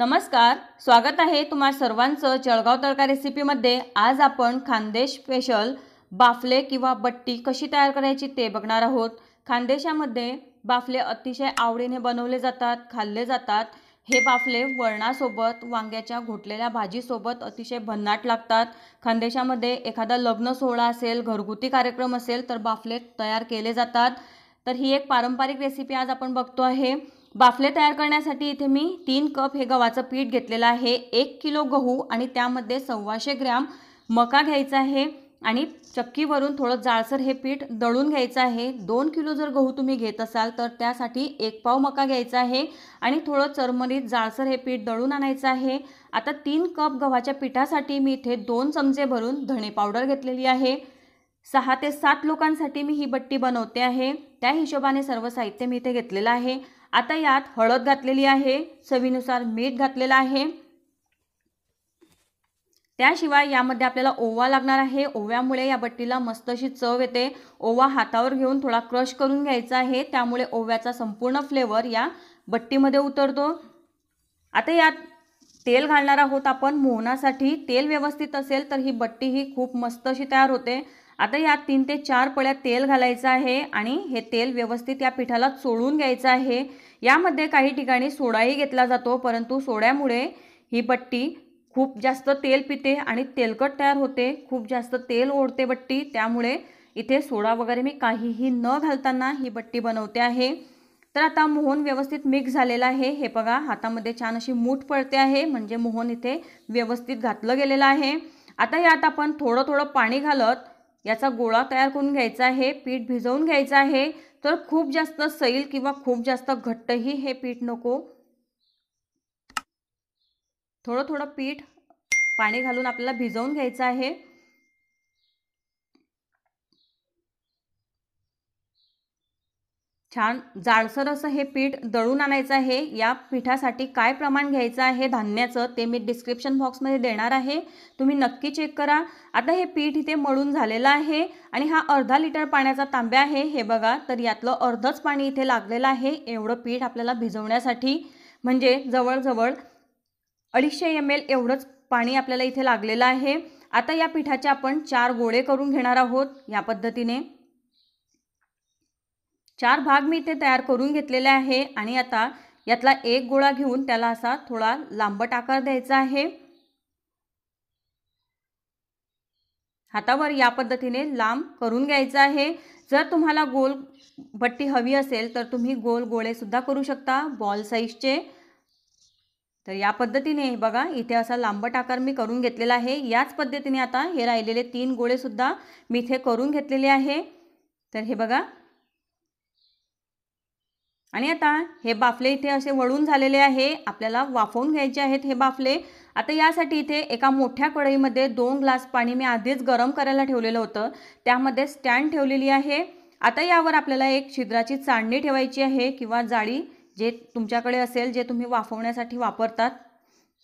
नमस्कार स्वागत आहे तुम्हा सर्वांचं जळगाव तळका रेसिपीमध्ये आज आपण खानदेश स्पेशल बाफले किंवा बट्टी कशी तयार करायची ते बघणार आहोत खानदेशामध्ये बाफले अतिशय आवडीने बनवले जातात खाल्ले जातात हे बाफले वळणासोबत वांग्याच्या घोटलेल्या भाजीसोबत अतिशय भन्नाट लागतात खानदेशामध्ये एखादा लग्न सोहळा असेल घरगुती कार्यक्रम असेल तर बाफले तयार केले जातात तर ही एक पारंपरिक रेसिपी आज आपण बघतो आहे बाफले तयार करण्यासाठी इथे मी तीन कप हे गव्हाचं पीठ घेतलेलं आहे एक किलो गहू आणि त्यामध्ये सव्वाशे ग्रॅम मका घ्यायचा आहे आणि चक्कीवरून थोडं जाळसर हे पीठ दळून घ्यायचं आहे दोन किलो जर गहू तुम्ही घेत असाल तर त्यासाठी एक पाव मका घ्यायचा आहे आणि थोडं चरमरीत जाळसर हे पीठ दळून आणायचं आहे आता तीन कप गव्हाच्या पिठासाठी मी इथे दोन चमचे भरून धणे पावडर घेतलेली आहे सहा ते सात लोकांसाठी मी ही बट्टी बनवते आहे त्या हिशोबाने सर्व साहित्य मी इथे घेतलेलं आहे आता यात हळद घातलेली आहे चवीनुसार मीठ घातलेलं आहे त्याशिवाय यामध्ये आपल्याला ओवा लागणार आहे ओव्यामुळे या बट्टीला मस्त अशी चव येते ओवा हातावर घेऊन थोडा क्रश करून घ्यायचा आहे त्यामुळे ओव्याचा संपूर्ण फ्लेवर या बट्टीमध्ये उतरतो आता यात तेल घालणार आहोत आपण मोहनासाठी तेल व्यवस्थित असेल तर ही बट्टी ही खूप मस्त अशी तयार होते आता यात तीन ते चार पळ्या तेल घालायचं आहे आणि हे तेल व्यवस्थित या पिठाला चोळून घ्यायचं आहे यामध्ये काही ठिकाणी सोडाही घेतला जातो परंतु सोड्यामुळे ही बट्टी खूप जास्त तेल पिते आणि तेलकट तयार होते खूप जास्त तेल ओढते बट्टी त्यामुळे इथे सोडा वगैरे मी काहीही न घालताना ही बट्टी बनवते आहे तर आता मोहन व्यवस्थित मिक्स झालेला आहे हे बघा हातामध्ये छान अशी मूठ पडते आहे म्हणजे मोहन इथे व्यवस्थित घातलं गेलेलं आहे आता यात आपण थोडं थोडं पाणी घालत याचा गोळा तयार करून घ्यायचा आहे पीठ भिजवून घ्यायचं आहे तर खूप जास्त सैल किंवा खूप जास्त घट्टही हे पीठ नको थोडं थोडं पीठ पाणी घालून आपल्याला भिजवून घ्यायचं आहे छान जाडसर असं हे पीठ दळून आणायचं आहे या पिठासाठी काय प्रमाण घ्यायचं आहे धान्याचं ते मी डिस्क्रिप्शन बॉक्समध्ये देणार आहे तुम्ही नक्की चेक करा आता हे पीठ इथे मळून झालेलं आहे आणि हा अर्धा लिटर पाण्याचा तांब्या आहे हे बघा तर यातलं अर्धंच पाणी इथे लागलेलं आहे एवढं पीठ आपल्याला भिजवण्यासाठी म्हणजे जवळजवळ अडीचशे एम एल एवढंच पाणी आपल्याला इथे लागलेलं आहे आता या पिठाचे आपण चार गोळे करून घेणार आहोत या पद्धतीने चार भाग मी इथे तयार करून घेतलेले आहे आणि आता यातला एक गोळा घेऊन त्याला असा थोडा लांबट आकार द्यायचा आहे हातावर या पद्धतीने लांब करून घ्यायचा आहे जर तुम्हाला गोल भट्टी हवी असेल तर तुम्ही गोल गोळेसुद्धा करू शकता बॉल साईजचे तर या पद्धतीने बघा इथे असा लांबट आकार मी करून घेतलेला आहे याच पद्धतीने आता हे राहिलेले तीन गोळे सुद्धा मी इथे करून घेतलेले आहे तर हे बघा आणि आता हे बाफले इथे असे वळून झालेले आहे आपल्याला वाफवून घ्यायचे आहेत हे बाफले आता यासाठी इथे एका मोठ्या कढईमध्ये दोन ग्लास पाणी मी आधीच गरम करायला ठेवलेलं होतं त्यामध्ये स्टँड ठेवलेली आहे आता यावर आपल्याला एक छिद्राची चाळणी ठेवायची आहे किंवा जाळी जे तुमच्याकडे असेल जे तुम्ही वाफवण्यासाठी वापरतात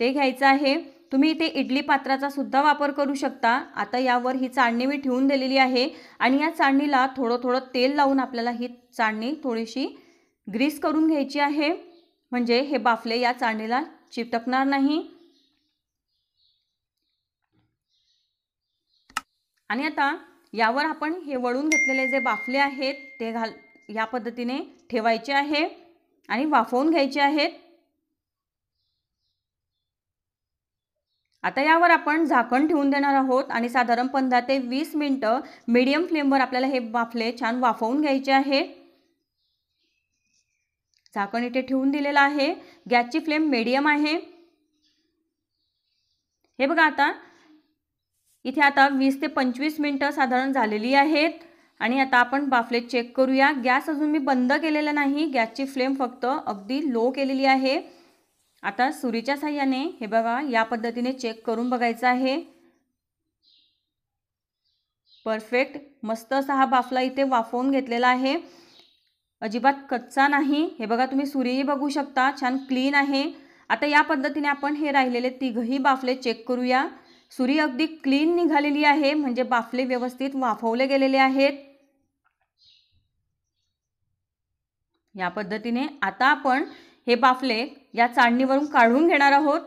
ते घ्यायचं आहे तुम्ही इथे इडली पात्राचा सुद्धा वापर करू शकता आता यावर ही चाळणी मी ठेवून दिलेली आहे आणि या चाळणीला थोडं थोडं तेल लावून आपल्याला ही चाळणी थोडीशी ग्रीस करून घ्यायची आहे म्हणजे हे बाफले या चांडीला चिटकणार नाही आणि आता यावर आपण हे वळून घेतलेले जे बाफले आहेत ते घाल या पद्धतीने ठेवायचे आहे आणि वाफवून घ्यायचे आहेत आता यावर आपण झाकण ठेवून देणार आहोत आणि साधारण पंधरा ते वीस मिनटं मीडियम फ्लेमवर आपल्याला हे बाफले छान वाफवून घ्यायचे आहे झाकण इथे ठेवून दिलेलं आहे गॅसची फ्लेम मिडियम आहे हे बघा आता इथे आता वीस ते पंचवीस मिनटं साधारण झालेली आहेत आणि आता आपण बाफले चेक करूया गॅस अजून मी बंद केलेला नाही गॅसची फ्लेम फक्त अगदी लो केलेली आहे आता सुरीच्या साह्याने हे बघा या पद्धतीने चेक करून बघायचं आहे परफेक्ट मस्त असा हा बाफला इथे वाफवून घेतलेला आहे अजिबात कच्चा नाही हे बघा तुम्ही सूर्यही बघू शकता छान क्लीन आहे आता या पद्धतीने आपण हे राहिलेले तिघही बाफले चेक करूया सुरी अगदी क्लीन निघालेली आहे म्हणजे बाफले व्यवस्थित वाफवले गेलेले आहेत या पद्धतीने आता आपण हे बाफले या चाळणीवरून काढून घेणार आहोत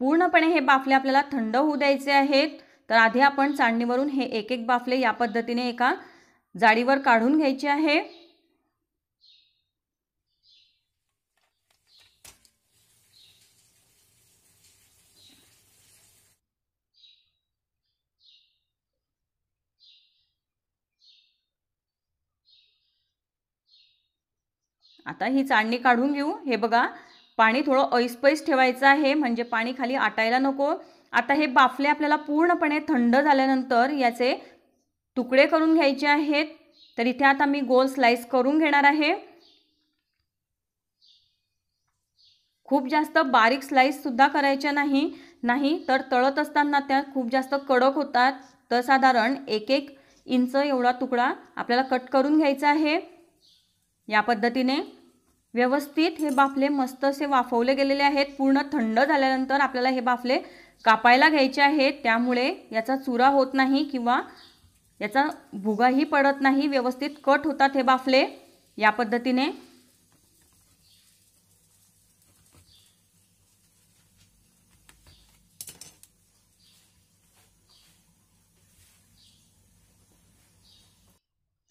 पूर्णपणे हे बाफले आपल्याला थंड होऊ द्यायचे आहेत तर आधी आपण चाळणीवरून हे एक एक बाफले या पद्धतीने एका जाळीवर काढून घ्यायचे आहे आता ही चाळणी काढून घेऊ हे बघा पाणी थोडं ऐसपैस ठेवायचं आहे म्हणजे पाणी खाली आटायला नको आता हे बाफले आपल्याला पूर्णपणे थंड झाल्यानंतर याचे तुकडे करून घ्यायचे आहेत तर इथे आता मी गोल स्लाइस करून घेणार आहे खूप जास्त बारीक स्लाईससुद्धा करायच्या नाही नाही तर तळत असताना त्या खूप जास्त कडक होतात तर साधारण एक एक इंच एवढा तुकडा आपल्याला कट करून घ्यायचा आहे या पद्धतीने व्यवस्थित हे बाफले मस्त असे वाफवले गेलेले आहेत पूर्ण थंड झाल्यानंतर आपल्याला हे बाफले कापायला घ्यायचे आहेत त्यामुळे याचा चुरा होत नाही किंवा याचा भुगाही पडत नाही व्यवस्थित कट होतात हे बाफले या पद्धतीने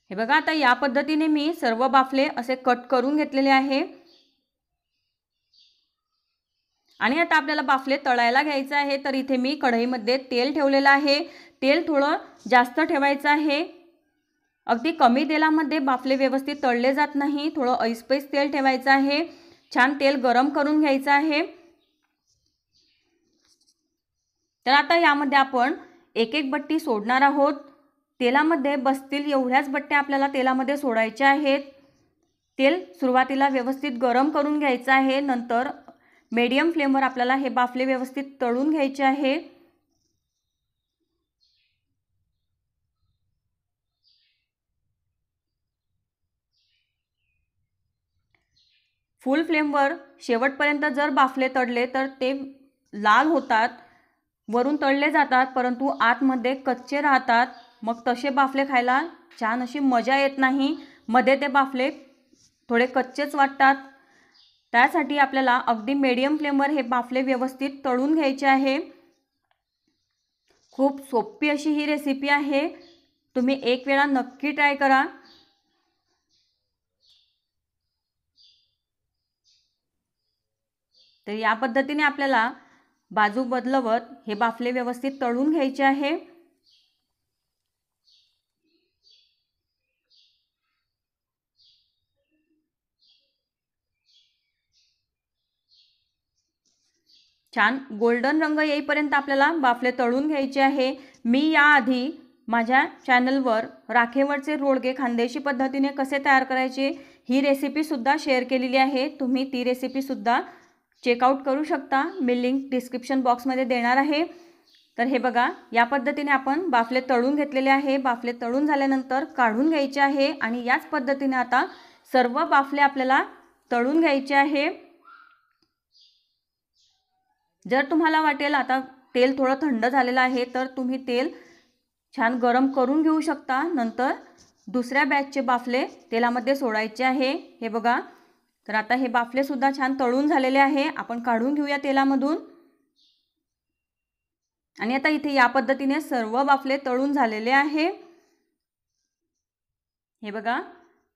हे बघा आता या पद्धतीने मी सर्व बाफले असे कट करून घेतलेले आहे आणि आता आपल्याला बाफले तळायला घ्यायचं आहे तर इथे मी कढईमध्ये तेल ठेवलेलं आहे तेल थोडं जास्त ठेवायचं आहे अगदी कमी तेलामध्ये बाफले व्यवस्थित तळले जात नाही थोडं ऐसपैस तेल ठेवायचं आहे छान तेल गरम करून घ्यायचं आहे तर आता यामध्ये आपण एक एक बट्टी सोडणार आहोत तेलामध्ये बसतील एवढ्याच बट्ट्या आपल्याला तेलामध्ये सोडायच्या आहेत तेल सुरुवातीला व्यवस्थित गरम करून घ्यायचं आहे नंतर मीडियम फ्लेमवर आपल्याला हे बाफले व्यवस्थित तळून घ्यायचे आहे फुल फ्लेमवर शेवटपर्यंत जर बाफले तळले तर ते लाल होतात वरून तळले जातात परंतु आतमध्ये कच्चे राहतात मग तसे बाफले खायला छान अशी मजा येत नाही मध्ये ते बाफले थोडे कच्चेच वाटतात त्यासाठी आपल्याला अगदी मीडियम फ्लेमवर हे बाफले व्यवस्थित तळून घ्यायचे आहे खूप सोपी अशी ही रेसिपी आहे तुम्ही एक वेळा नक्की ट्राय करा तर या पद्धतीने आपल्याला बाजू बदलवत हे बाफले व्यवस्थित तळून घ्यायचे आहे छान गोल्डन रंग येईपर्यंत आपल्याला बाफले तळून घ्यायचे आहे मी याआधी माझ्या चॅनलवर राखेवरचे रोडगे खानदेशी पद्धतीने कसे तयार करायचे ही रेसिपीसुद्धा शेअर केलेली आहे तुम्ही ती रेसिपीसुद्धा चेकआउट करू शकता मी लिंक डिस्क्रिप्शन बॉक्समध्ये देणार आहे तर हे बघा या पद्धतीने आपण बाफले तळून घेतलेले आहे बाफले तळून झाल्यानंतर काढून घ्यायचे आहे आणि याच पद्धतीने आता सर्व बाफले आपल्याला तळून घ्यायचे आहे जर तुम्हाला वाटेल आता तेल थोडं थंड झालेलं आहे तर तुम्ही तेल छान गरम करून घेऊ शकता नंतर दुसऱ्या बॅचचे बाफले तेलामध्ये सोडायचे आहे हे बघा तर आता हे बाफले सुद्धा छान तळून झालेले आहे आपण काढून घेऊया तेलामधून आणि आता इथे या पद्धतीने सर्व बाफले तळून झालेले आहे हे बघा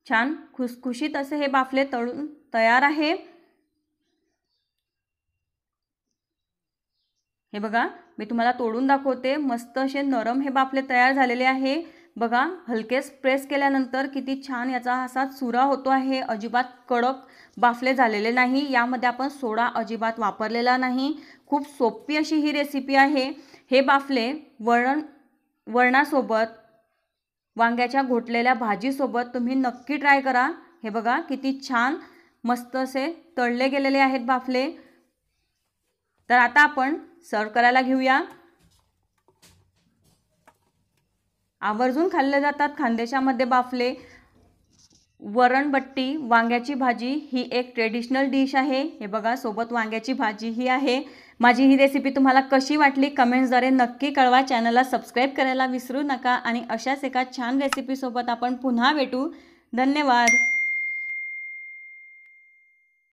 छान खुसखुशीत असे हे बाफले तळून तयार आहे हे बघा मी तुम्हाला तोडून दाखवते मस्त असे नरम हे बाफले तयार झालेले आहे बघा हलकेच प्रेस केल्यानंतर किती छान याचा असा चुरा होतो आहे अजिबात कडक बाफले झालेले नाही यामध्ये आपण सोडा अजिबात वापरलेला नाही खूप सोपी अशी ही रेसिपी आहे हे बाफले वरण वरणासोबत वांग्याच्या घोटलेल्या भाजीसोबत तुम्ही नक्की ट्राय करा हे बघा किती छान मस्त असे तळले गेलेले आहेत बाफले तर आता आपण सर्व करायला घेऊया आवर्जून खाल्ले जातात खानदेशामध्ये बाफले वरणबट्टी वांग्याची भाजी ही एक ट्रेडिशनल डिश आहे हे बघा सोबत वांग्याची भाजी ही आहे माझी ही रेसिपी तुम्हाला कशी वाटली कमेंट्सद्वारे नक्की कळवा चॅनलला सबस्क्राईब करायला विसरू नका आणि अशाच एका छान रेसिपीसोबत आपण पुन्हा भेटू धन्यवाद